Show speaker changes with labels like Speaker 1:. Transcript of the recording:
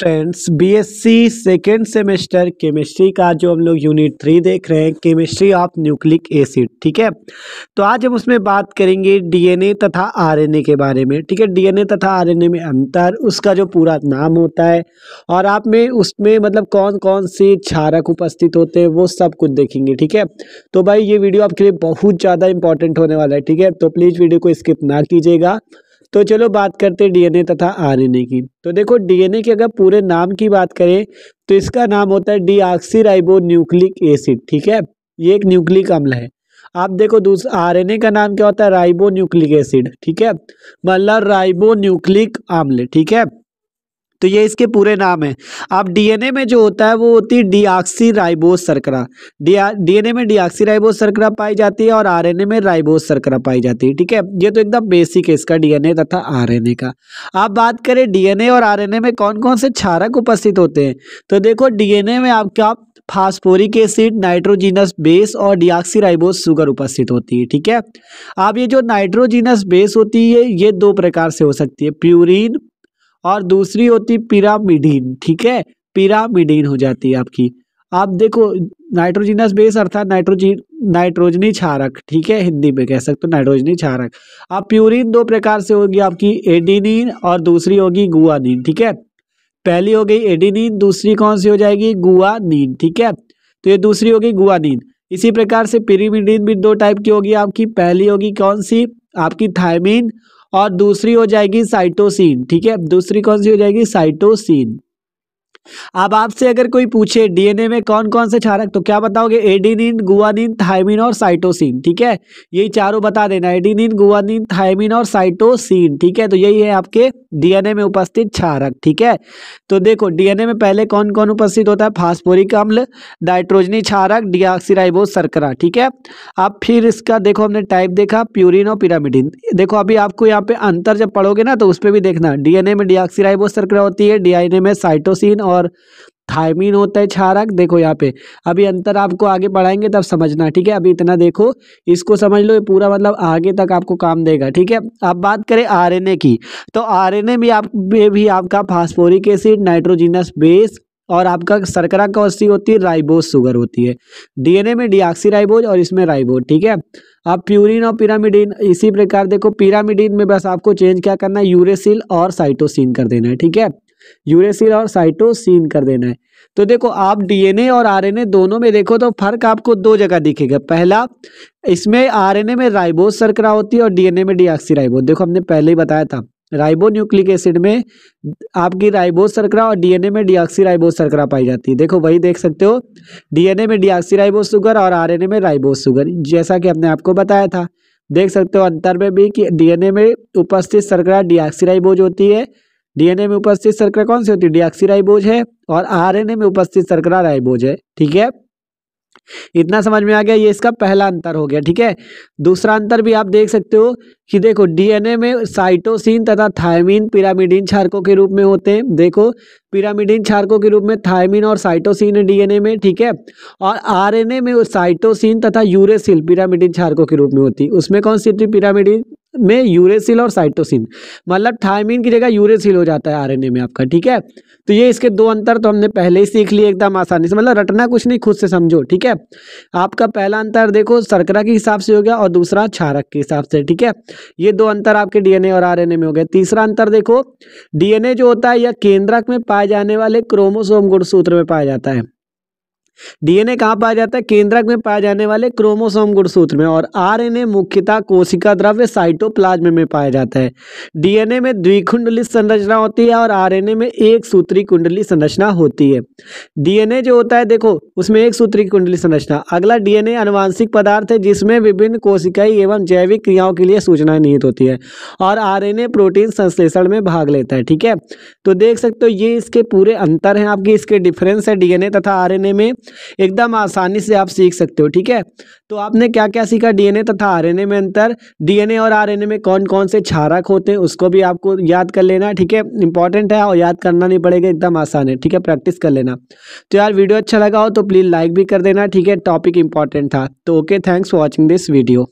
Speaker 1: friends BSc second semester chemistry का जो हम लोग यूनिट थ्री देख रहे हैं केमिस्ट्री ऑफ न्यूक्लिक एसिड ठीक है तो आज हम उसमें बात करेंगे डीएनए तथा आरएनए के बारे में ठीक है डीएनए तथा आरएनए में अंतर उसका जो पूरा नाम होता है और आप में उसमें मतलब कौन कौन से क्षारक उपस्थित होते हैं वो सब कुछ देखेंगे ठीक है तो भाई ये वीडियो आपके लिए बहुत ज़्यादा इंपॉर्टेंट होने वाला है ठीक है तो प्लीज़ वीडियो को स्किप ना कीजिएगा तो चलो बात करते हैं डीएनए तथा आरएनए की तो देखो डीएनए के अगर पूरे नाम की बात करें तो इसका नाम होता है deoxyribonucleic acid ठीक है ये एक न्यूक्लिक अम्ल है आप देखो दूसरा आरएनए का नाम क्या होता है राइबो न्यूक्लिक एसिड ठीक है मतलब राइबो न्यूक्लिक अम्ल ठीक है तो ये इसके पूरे नाम है अब डीएनए में जो होता है वो होती है डीआक्सी राइबोस सरकरा डीएनए में डीआक्सी राइबोस सरकरा पाई जाती है और आरएनए में राइबोस सरकरा पाई जाती है ठीक है ये तो एकदम बेसिक है इसका डीएनए तथा आरएनए का आप बात करें डीएनए और आरएनए में कौन कौन से क्षारक उपस्थित होते हैं तो देखो डीएनए में आपका फास्फोरिक एसिड नाइट्रोजीनस बेस और राइबोस शुगर उपस्थित होती है ठीक है अब ये जो नाइट्रोजीनस बेस होती है ये दो प्रकार से हो सकती है प्यूरिन और दूसरी होती पिरामिडीन ठीक है पिरामिडीन हो जाती है आपकी आप देखो नाइट्रोजिनस बेस अर्थात नाइट्रोजी नाइट्रोजनी क्षारक ठीक है हिंदी में कह सकते हो नाइट्रोजनी क्षारक आप प्यूरिन दो प्रकार से होगी आपकी एडिनिन और दूसरी होगी गुआनिन ठीक है पहली हो गई एडिनिन दूसरी कौन सी हो जाएगी गुआनिन ठीक है तो ये दूसरी होगी गुआनिन इसी प्रकार से पिरीमिडीन भी दो टाइप की होगी आपकी पहली होगी कौन सी आपकी थायमिन और दूसरी हो जाएगी साइटोसिन ठीक है दूसरी कौन सी हो जाएगी साइटोसिन अब आपसे अगर कोई पूछे डीएनए में कौन कौन से क्षारक तो क्या बताओगे एडीनिन गुआनिन थायमिन और साइटोसिन ठीक है यही चारों बता देना एडीनिन गुआनिन थायमिन और साइटोसिन ठीक है तो यही है आपके डीएनए में उपस्थित क्षारक ठीक है तो देखो डीएनए में पहले कौन कौन उपस्थित होता है फास्फोरिक अम्ल डाइट्रोजनी क्षारक डियाक्सीराइबो सरकरा ठीक है अब फिर इसका देखो हमने टाइप देखा प्यूरिन और पिरामिडिन देखो अभी आपको यहाँ पे अंतर जब पढ़ोगे ना तो उस पर भी देखना डीएनए में डियाक्सीराइबो सरकरा होती है डीएनए में साइटोसिन और और थायमिन होता है क्षारक देखो यहाँ पे अभी अंतर आपको आगे बढ़ाएंगे तब समझना ठीक है अभी इतना देखो इसको समझ लो ये पूरा मतलब आगे तक आपको काम देगा ठीक है अब बात करें आरएनए की तो आरएनए भी आप भी आपका फास्फोरिक एसिड नाइट्रोजिनस बेस और आपका सरकरा कौन सी होती है राइबोज शुगर होती है डीएनए में डियाक्सी राइबोज और इसमें राइबोज ठीक है अब प्यूरिन और पिरामिडिन इसी प्रकार देखो पिरामिडिन में बस आपको चेंज क्या करना है यूरेसिल और साइटोसिन कर देना है ठीक है यूरेसिल और साइटोसिन कर देना है तो देखो आप डीएनए और आरएनए दोनों में देखो तो फर्क आपको दो जगह दिखेगा पहला इसमें आरएनए में राइबोस सरकरा होती है और डीएनए में डी राइबोस देखो हमने पहले ही बताया था राइबो न्यूक्लिक एसिड में आपकी राइबोस सरकरा और डीएनए में डी राइबोस सरकरा पाई जाती है देखो वही देख सकते हो डीएनए में डी राइबोस शुगर और आरएनए में राइबोस शुगर जैसा कि हमने आपको बताया था देख सकते हो अंतर में भी कि डीएनए में उपस्थित सरकरा डी राइबोज होती है डीएनए में उपस्थित शर्करा कौन सी होती है डियाक्सी राइबोज है और आरएनए में उपस्थित शर्करा राइबोज है ठीक है इतना समझ में आ गया ये इसका पहला अंतर हो गया ठीक है दूसरा अंतर भी आप देख सकते हो कि देखो डीएनए में साइटोसिन तथा थायमिन पिरामिडिन क्षारकों के रूप में होते हैं देखो पिरामिडिन क्षारकों के रूप में थायमिन और साइटोसिन है डीएनए में ठीक है और आरएनए में साइटोसिन तथा यूरेसिल पिरामिडिन क्षारकों के रूप में होती है उसमें कौन सी होती पिरामिडिन में यूरेसिल और साइटोसिन मतलब थायमिन की जगह यूरेसिल हो जाता है आरएनए में आपका ठीक है तो ये इसके दो अंतर तो हमने पहले ही सीख लिए एकदम आसानी से मतलब रटना कुछ नहीं खुद से समझो ठीक है आपका पहला अंतर देखो सरकरा के हिसाब से हो गया और दूसरा क्षारक के हिसाब से ठीक है ये दो अंतर आपके डीएनए और आरएनए में हो गया तीसरा अंतर देखो डीएनए जो होता है यह केंद्रक में पाए जाने वाले क्रोमोसोम गुणसूत्र में पाया जाता है डीएनए कहाँ पाया जाता है केंद्रक में पाए जाने वाले क्रोमोसोम गुणसूत्र में और आरएनए मुख्यतः कोशिका द्रव्य साइटोप्लाज्म में पाया जाता है डीएनए में द्विकुंडली संरचना होती है और आरएनए में एक सूत्री कुंडली संरचना होती है डीएनए जो होता है देखो उसमें एक सूत्री कुंडली संरचना अगला डीएनए अनुवांशिक पदार्थ है जिसमें विभिन्न कोशिकाई एवं जैविक क्रियाओं के लिए सूचना निहित होती है और ए प्रोटीन संश्लेषण में भाग लेता है ठीक है तो देख सकते हो ये इसके पूरे अंतर हैं आपके इसके डिफरेंस है डीएनए तथा ए में एकदम आसानी से आप सीख सकते हो ठीक है तो आपने क्या क्या सीखा डीएनए तथा आरएनए में अंतर डीएनए और आरएनए में कौन कौन से क्षारक होते हैं उसको भी आपको याद कर लेना ठीक है इंपॉर्टेंट है और याद करना नहीं पड़ेगा एकदम आसान है ठीक है प्रैक्टिस कर लेना तो यार वीडियो अच्छा लगा हो तो प्लीज़ लाइक भी कर देना ठीक है टॉपिक इंपॉर्टेंट था तो okay thanks for watching this video